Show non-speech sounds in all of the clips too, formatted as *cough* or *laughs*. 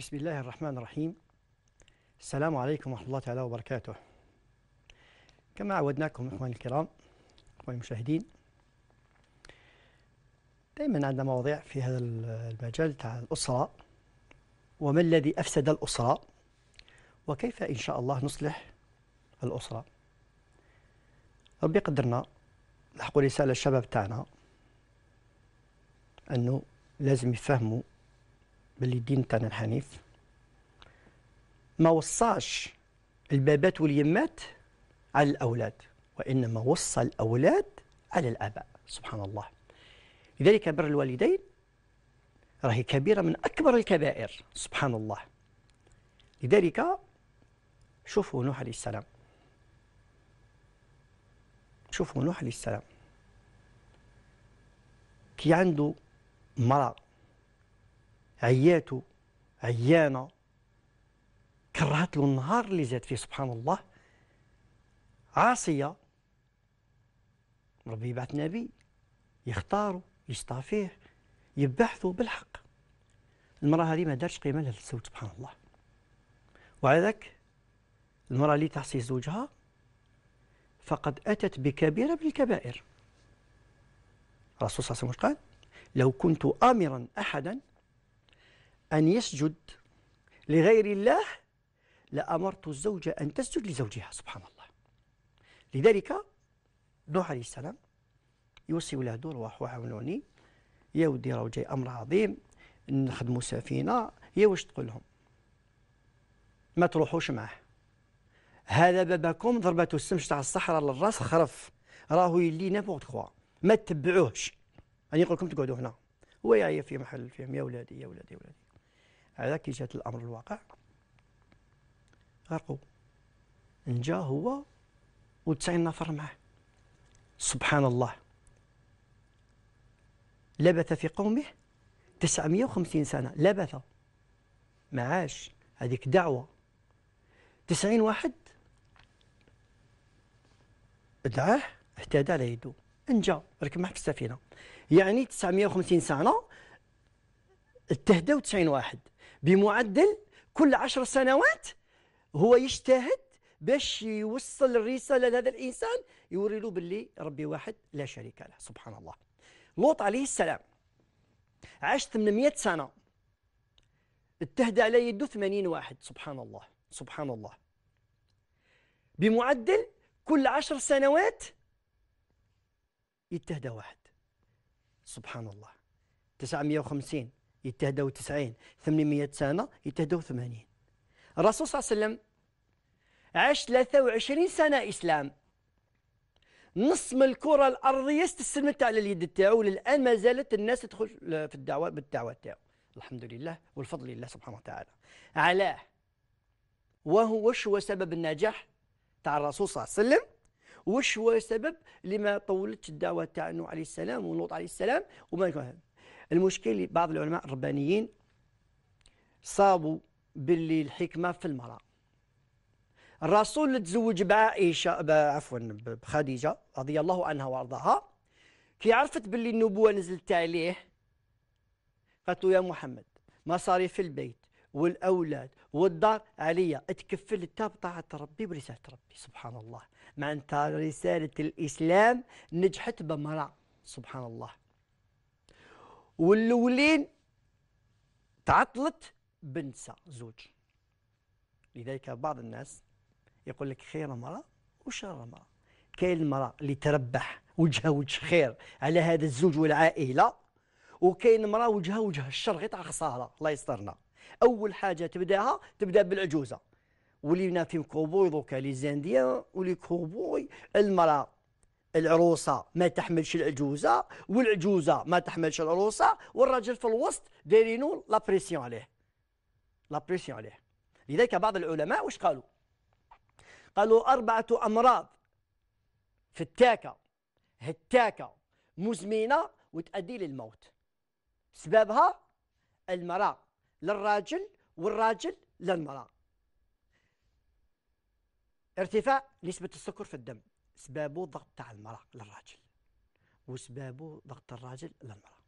بسم الله الرحمن الرحيم السلام عليكم ورحمة الله تعالى وبركاته كما عودناكم إخواني الكرام إخواني المشاهدين دائما عندنا مواضيع في هذا المجال تاع الأسرة وما الذي أفسد الأسرة وكيف إن شاء الله نصلح الأسرة ربي قدرنا لحقوا رسالة الشباب تاعنا أنه لازم يفهموا باللي الدين تاعنا الحنيف ما وصاش البابات واليمات على الأولاد وإنما وصى الأولاد على الآباء سبحان الله لذلك بر الوالدين راهي كبيرة من أكبر الكبائر سبحان الله لذلك شوفوا نوح عليه السلام شوفوا نوح عليه السلام كي عنده مرأة عياتو عيانة كرهت له النهار اللي زاد فيه سبحان الله عاصية ربي يبعث نبي يختاروا يصطفيه يبحثوا بالحق المرأة هذه ما دارش قيمة لهذا الزوج سبحان الله وعذاك المرأة اللي تعصي زوجها فقد أتت بكبيرة من الكبائر الرسول صلى الله عليه وسلم قال لو كنت آمرا أحدا أن يسجد لغير الله لأمرت الزوجة أن تسجد لزوجها سبحان الله لذلك نوح عليه السلام يوصي ولاده رواح وعاونوني يا ودي راه جاي أمر عظيم نخدموا سفينة يا واش تقول لهم ما تروحوش معاه هذا باباكم ضربته السمش تاع الصحراء للراس خرف راهو يلي نابوغ تخوا ما تتبعوهش راني يعني نقول لكم تقعدوا هنا هو يعيا في محل فيهم يا ولادي يا ولادي يا ولادي على كي جات الامر الواقع غرقوا نجا هو و90 نفر معه سبحان الله لبث في قومه 950 سنة لبث ما عاش هذيك دعوة 90 واحد دعاه اهتدى على يده نجا ركب معك في السفينة يعني 950 سنة و90 واحد بمعدل كل عشر سنوات هو يجتهد باش يوصل الرسالة لهذا الإنسان يوري له باللي ربي واحد لا شريك له سبحان الله لوط عليه السلام عاش 800 سنة اتهدى على يده 80 واحد سبحان الله سبحان الله بمعدل كل عشر سنوات يتهدى واحد سبحان الله 950 يتهدوا 90 800 سنة يتهدوا 80 الرسول صلى الله عليه وسلم عاش 23 سنة إسلام نص من الكرة الأرضية استسلمت على اليد تاعو للآن ما زالت الناس تدخل في الدعوة بالدعوة تاعو الحمد لله والفضل لله سبحانه وتعالى علاه وهو وش هو سبب النجاح تاع الرسول صلى الله عليه وسلم وش هو سبب لما طولتش الدعوة تاع نوح عليه السلام ولوط عليه السلام وما يكون المشكل بعض العلماء الربانيين صابوا باللي الحكمة في المرأة الرسول اللي تزوج بعائشة عفوا بخديجة رضي الله عنها وارضاها كي عرفت باللي النبوة نزلت عليه قالت له يا محمد في البيت والأولاد والدار عليا اتكفل انت بطاعة ربي برسالة ربي سبحان الله مع انت رسالة الإسلام نجحت بمرأة سبحان الله والاولين تعطلت بنسى زوج لذلك بعض الناس يقول لك خير المراه وشر المراه كاين المرأة اللي تربح وجهها وجه خير على هذا الزوج والعائلة وكاين المرأة وجهها وجه الشر غير تاع خسارة الله يسترنا أول حاجة تبداها تبدا بالعجوزة ولينا في كوبوي دوكا لي زانديان ولي كوبوي المرأة العروسة ما تحملش العجوزة والعجوزة ما تحملش العروسة والرجل في الوسط دايرينو لا بريسيون عليه لا بريسيون عليه لذلك بعض العلماء واش قالوا قالوا أربعة أمراض فتاكة هتاكة مزمنة وتؤدي للموت سببها المرأة للراجل والراجل للمرأة ارتفاع نسبة السكر في الدم سبابه ضغط تاع المرأة للراجل وسبابه ضغط الراجل للمرأة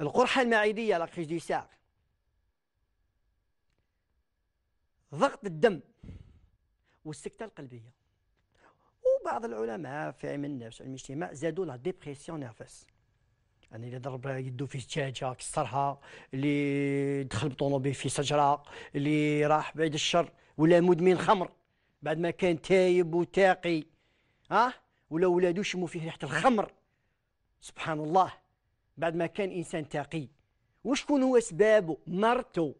القرحة المعدية لاكريز دي ضغط الدم والسكتة القلبية وبعض العلماء في علم النفس علم الاجتماع زادوا لا ديبريسيون نيرفيس يعني اللي ضرب يده في دجاجه كسرها اللي دخل بطونوبيل في شجره اللي راح بعيد الشر ولا مدمن خمر بعد ما كان تايب وتاقي ها أه؟ ولا ولادو شموا فيه ريحه الخمر سبحان الله بعد ما كان انسان تاقي وشكون هو سبابه مرته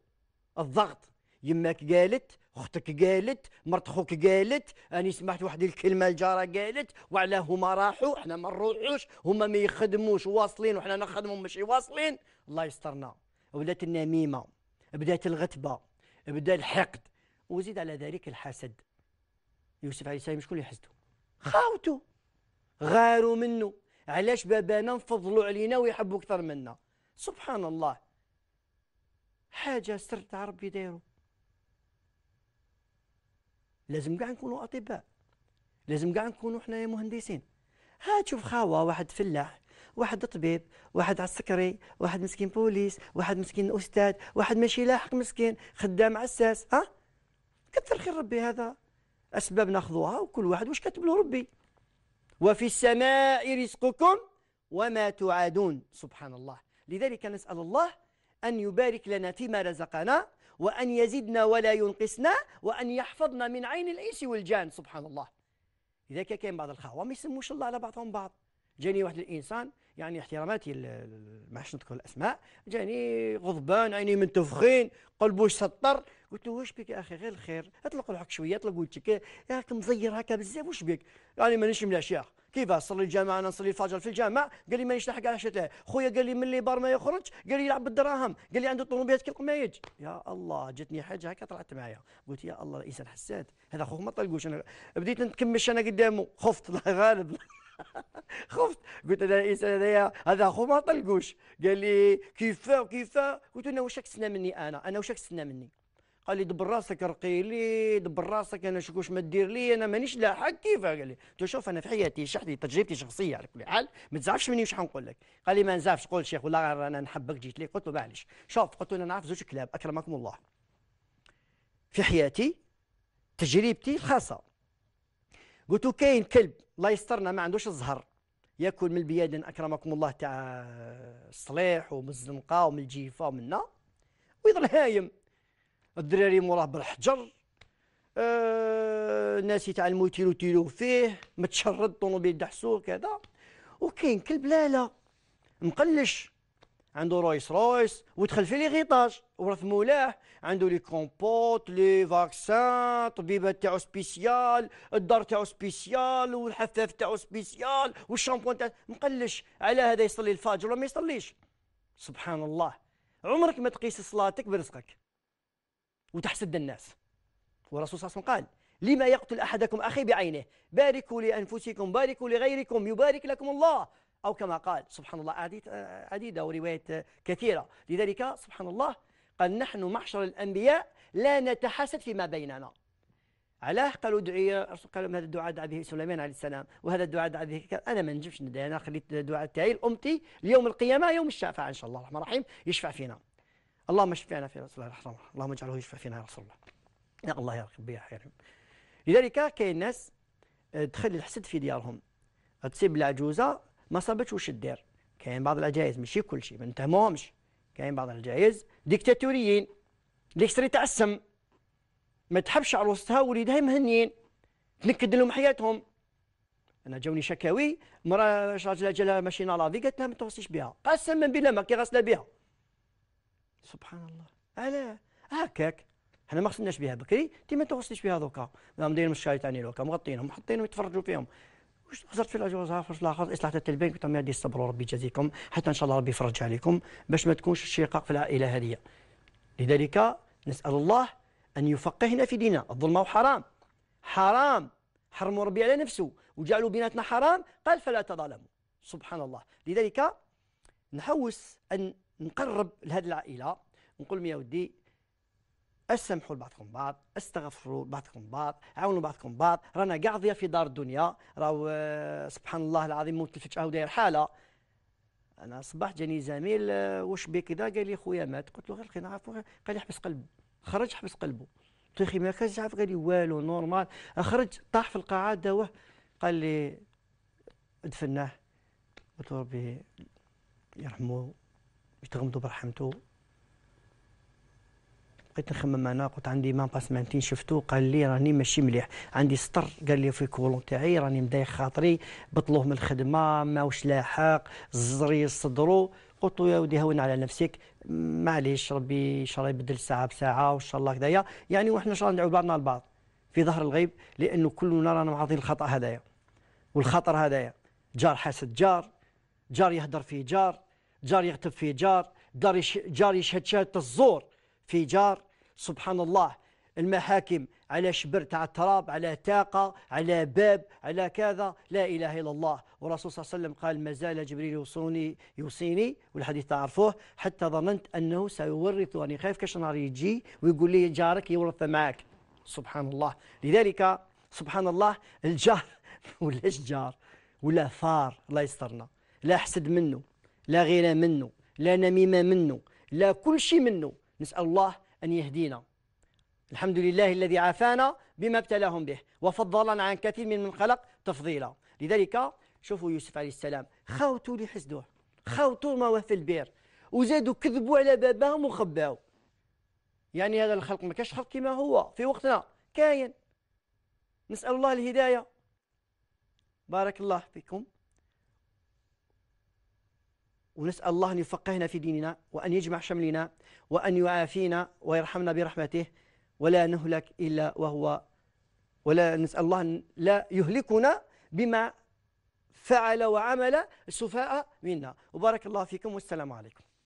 الضغط يماك قالت اختك قالت مرت خوك قالت اني سمعت واحد الكلمه الجاره قالت وعلى هما راحوا احنا ما نروحوش هما ما يخدموش واصلين وحنا نخدموا ماشي واصلين الله يسترنا ولات النميمه بدات الغتبه بدا الحقد وزيد على ذلك الحسد يوسف عليه السلام شكون اللي حسدو خاوتو غاروا منه علاش بابانا نفضلوا علينا ويحبوا اكثر منا سبحان الله حاجه سر تاع ربي دايرو لازم كاع نكونوا اطباء لازم كاع نكونوا حنايا مهندسين ها تشوف خاوه واحد فلاح واحد طبيب واحد عسكري واحد مسكين بوليس واحد مسكين استاذ واحد ماشي لاحق مسكين خدام عساس ها كثر خير ربي هذا أسباب ناخذوها وكل واحد واش كاتب له ربي وفي السماء رزقكم وما تعادون سبحان الله لذلك نسأل الله أن يبارك لنا فيما رزقنا وأن يزدنا ولا ينقصنا وأن يحفظنا من عين الإنس والجان سبحان الله اذا كاين بعض الخاوة ما يسموش الله على بعضهم بعض جاني واحد الانسان يعني احتراماتي ما عادش نذكر الاسماء جاني غضبان عيني منتفخين قلبه سطر قلت له واش بك يا اخي غير الخير اطلق روحك شويه اطلق وجهك ياك مزير هكا بزاف واش بك يعني مانيش من العشاء كيف صلي الجامع انا نصلي الفجر في الجامع قال لي مانيش نحق على عشاء خويا قال لي من اللي بار ما يخرج قال لي يلعب بالدراهم قال لي عنده طوموبيلات كيف ما يجي يا الله جتني حاجه هكا طلعت معايا قلت يا الله الانسان حساد هذا خوك ما طلقوش انا بديت نتكمش انا قدامه خفت الله غالب *laughs* خفت قلت هذا الانسان هذايا هذا اخو ما طلقوش قال لي كيفا وكيف قلت له واش راك تسنى مني انا انا واش راك تسنى مني قال لي دبر راسك رقي لي دبر راسك انا شكوش ما دير لي انا مانيش لاحق كيف قال لي تشوف انا في حياتي شحتي تجربتي شخصيه على كل حال ما تزعفش مني واش حنقول لك قال لي ما نزعفش قول شيخ والله انا نحبك جيت لي قلت له معليش شوف قلت له انا نعرف زوج كلاب اكرمكم الله في حياتي تجربتي الخاصه قلت له كاين كلب الله يسترنا ما عندوش الزهر ياكل من البيادن اكرمكم الله تاع الصليح ومن الزنقه ومن الجيفه ومنا ويظل هايم الدراري موراه بالحجر آه الناس يتعلموا يتيلو تيرو فيه متشرد طوموبيل دحسور كذا وكاين كلب لا مقلش عنده رويس رويس ودخل في لي غيطاج ورث مولاه عنده لي كومبوت لي فاكسان طبيبه تاعو سبيسيال الدار تاعو سبيسيال والحفاف تاعو سبيسيال والشامبوان تاعو مقلش على هذا يصلي الفجر ولا ما يصليش سبحان الله عمرك ما تقيس صلاتك برزقك وتحسد الناس والرسول صلى الله عليه وسلم قال لما يقتل أحدكم أخي بعينه باركوا لأنفسكم باركوا لغيركم يبارك لكم الله أو كما قال سبحان الله عديدة وروايات كثيرة لذلك سبحان الله قال نحن معشر الأنبياء لا نتحسد فيما بيننا علاه قالوا ادعي قالوا هذا الدعاء دعا به سليمان عليه السلام وهذا الدعاء دعا به انا ما نجمش ندعي انا خليت الدعاء تاعي لامتي ليوم القيامه يوم الشفاعه ان شاء الله الرحمن الرحيم يشفع فينا اللهم فينا في رسول الله الحرام اللهم اجعله يشفى فينا يا رسول الله يا الله يا ربي يا حيرم لذلك كاين ناس آه، تخلي الحسد في ديارهم تصيب العجوزه ما صابتش واش دير كاين بعض العجائز ماشي كل شيء ما نتهموهمش كاين بعض العجائز ديكتاتوريين اللي كسر تعسم ما تحبش عروستها وليدها مهنيين تنكد لهم حياتهم انا جاوني شكاوي مرا راجلها لها ماشي لافي قالت لها ما توصيش بها قسما بالله ما كي بها سبحان الله علاه هكاك حنا ما خصناش بها بكري انت ما توصليش بها دوكا الشاي ثاني دوكا مغطينهم حاطينهم يتفرجوا فيهم واش خسرت في الاجر زهر في الاخر اصلاح تاع البنك قلت لهم دي الصبر ربي يجازيكم حتى ان شاء الله ربي يفرج عليكم باش ما تكونش الشقاق في العائله هذه لذلك نسال الله ان يفقهنا في ديننا الظلم حرام حرام حرموا ربي على نفسه وجعلوا بيناتنا حرام قال فلا تظالموا سبحان الله لذلك نحوس ان نقرب لهذه العائله نقول لهم يا ودي اسامحوا لبعضكم بعض استغفروا لبعضكم بعض عاونوا بعضكم بعض رانا كاع في دار الدنيا راهو آه، سبحان الله العظيم موت الفجاه وداير حاله انا صباح جاني زميل آه، واش بك كذا قال لي خويا مات قلت له غير لقينا عفوا قال لي حبس قلبه خرج حبس قلبه قلت له اخي ما كانش عارف قال لي والو نورمال خرج طاح في القاعه داوه قال لي دفناه قلت له ربي يرحمه باش تغمضوا برحمته بقيت نخمم انا قلت عندي ما باس مانتين شفتو قال لي راني ماشي مليح عندي سطر قال لي في كولون تاعي راني مضايق خاطري بطلوه من الخدمه ماوش لاحق زري صدرو قلت له يا ودي هون على نفسك معليش ربي ان شاء الله يبدل ساعه بساعه وان شاء الله كذايا يعني وحنا ان شاء الله ندعو بعضنا البعض في ظهر الغيب لانه كلنا رانا معاضين الخطا هذايا والخطر هذايا جار حاسد جار جار يهدر في جار جار يعتب في جار جار يشهد شهادة الزور في جار سبحان الله المحاكم على شبر تاع التراب على تاقة على باب على كذا لا إله إلا الله والرسول صلى الله عليه وسلم قال ما زال جبريل يوصوني يوصيني والحديث تعرفوه حتى ظننت أنه سيورثني خايف كاش نهار يجي ويقول لي جارك يورث معك سبحان الله لذلك سبحان الله الجار *laughs* ولاش جار ولا ثار الله يسترنا لا حسد منه لا غير منه لا نميمة منه لا كل شيء منه نسأل الله أن يهدينا الحمد لله الذي عافانا بما ابتلاهم به وفضلنا عن كثير من من خلق تفضيلا لذلك شوفوا يوسف عليه السلام خاوتوا اللي حسدوه خاوتوا ما في البير وزادوا كذبوا على باباهم وخباو يعني هذا الخلق ما كاش خلق كما هو في وقتنا كاين نسأل الله الهداية بارك الله فيكم ونسأل الله أن يفقهنا في ديننا وأن يجمع شملنا وأن يعافينا ويرحمنا برحمته ولا نهلك إلا وهو ولا نسأل الله أن لا يهلكنا بما فعل وعمل السفهاء منا وبارك الله فيكم والسلام عليكم